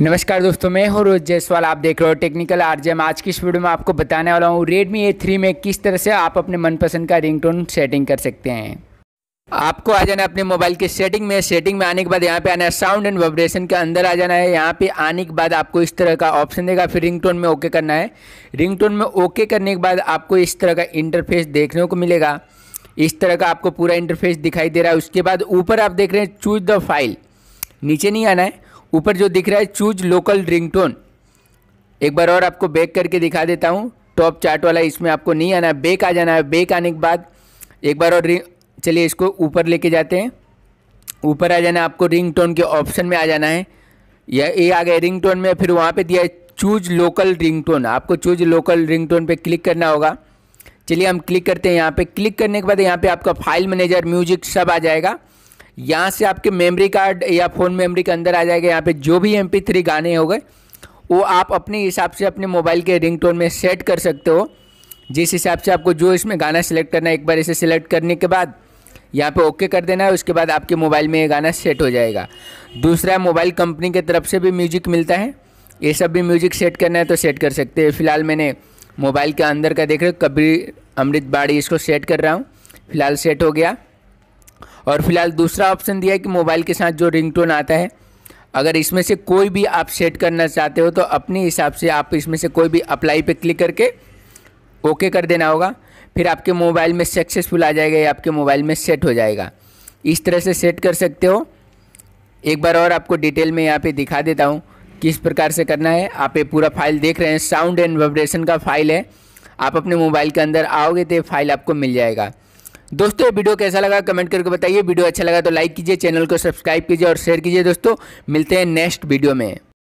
नमस्कार दोस्तों मैं हूं रोज जयसवाल आप देख रहे हो टेक्निकल जे आज की इस वीडियो में आपको बताने वाला हूं Redmi A3 में किस तरह से आप अपने मनपसंद का रिंगटोन सेटिंग कर सकते हैं आपको आ जाना है अपने मोबाइल के सेटिंग में सेटिंग में आने के बाद यहाँ पे आना है साउंड एंड वाइब्रेशन के अंदर आ जाना है यहाँ पे आने के बाद आपको इस तरह का ऑप्शन देगा फिर रिंगटोन में ओके करना है रिंगटोन में ओके करने के बाद आपको इस तरह का इंटरफेस देखने को मिलेगा इस तरह का आपको पूरा इंटरफेस दिखाई दे रहा है उसके बाद ऊपर आप देख रहे हैं चूज द फाइल नीचे नहीं आना है ऊपर जो दिख रहा है चूज लोकल रिंगटोन एक बार और आपको बैक करके दिखा देता हूँ टॉप चार्ट वाला इसमें आपको नहीं आना है बेक आ जाना है बेक आने के बाद एक बार और चलिए इसको ऊपर लेके जाते हैं ऊपर आ जाना है आपको रिंग टोन के ऑप्शन में आ जाना है या ये आ गया रिंग टोन में फिर वहाँ पे दिया है चूज लोकल रिंग टोन आपको चूज लोकल रिंग टोन पर क्लिक करना होगा चलिए हम क्लिक करते हैं यहाँ पे क्लिक करने के बाद यहाँ पे आपका फाइल मैनेजर म्यूजिक सब आ जाएगा यहाँ से आपके मेमोरी कार्ड या फ़ोन मेमोरी के अंदर आ जाएगा यहाँ पे जो भी एम थ्री गाने हो गए वो आप अपने हिसाब से अपने मोबाइल के रिंगटोन में सेट कर सकते हो जिस हिसाब से आपको जो इसमें गाना सेलेक्ट करना है एक बार इसे सिलेक्ट करने के बाद यहाँ पे ओके कर देना है उसके बाद आपके मोबाइल में ये गाना सेट हो जाएगा दूसरा मोबाइल कंपनी के तरफ से भी म्यूजिक मिलता है ये सब भी म्यूजिक सेट करना है तो सेट कर सकते हैं फिलहाल मैंने मोबाइल के अंदर का देख रहे हो कबीर अमृत बाड़ी इसको सेट कर रहा हूँ फिलहाल सेट हो गया और फिलहाल दूसरा ऑप्शन दिया है कि मोबाइल के साथ जो रिंगटोन आता है अगर इसमें से कोई भी आप सेट करना चाहते हो तो अपने हिसाब से आप इसमें से कोई भी अप्लाई पे क्लिक करके ओके कर देना होगा फिर आपके मोबाइल में सक्सेसफुल आ जाएगा या आपके मोबाइल में सेट हो जाएगा इस तरह से सेट कर सकते हो एक बार और आपको डिटेल में यहाँ पे दिखा देता हूँ किस प्रकार से करना है आप ये पूरा फाइल देख रहे हैं साउंड एंड वाइब्रेशन का फाइल है आप अपने मोबाइल के अंदर आओगे तो ये फाइल आपको मिल जाएगा दोस्तों वीडियो कैसा लगा कमेंट करके बताइए वीडियो अच्छा लगा तो लाइक कीजिए चैनल को सब्सक्राइब कीजिए और शेयर कीजिए दोस्तों मिलते हैं नेक्स्ट वीडियो में